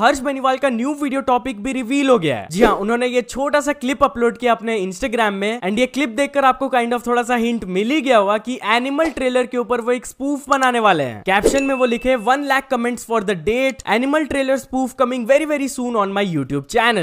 हर्ष बनीवाल का new video topic भी reveal हो गया है जी हाँ उन्होंने ये छोटा सा क्लिप अपलोड किया अपने इंस्टाग्राम में एंड ये क्लिप देखकर आपको काइंड ऑफ थोड़ा सा हिंट मिल ही गया हुआ कि एनिमल ट्रेलर के ऊपर वो एक स्पूफ बनाने वाले हैं कैप्शन में वो लिखे one lakh comments for the date Animal trailer spoof coming very very soon on my YouTube channel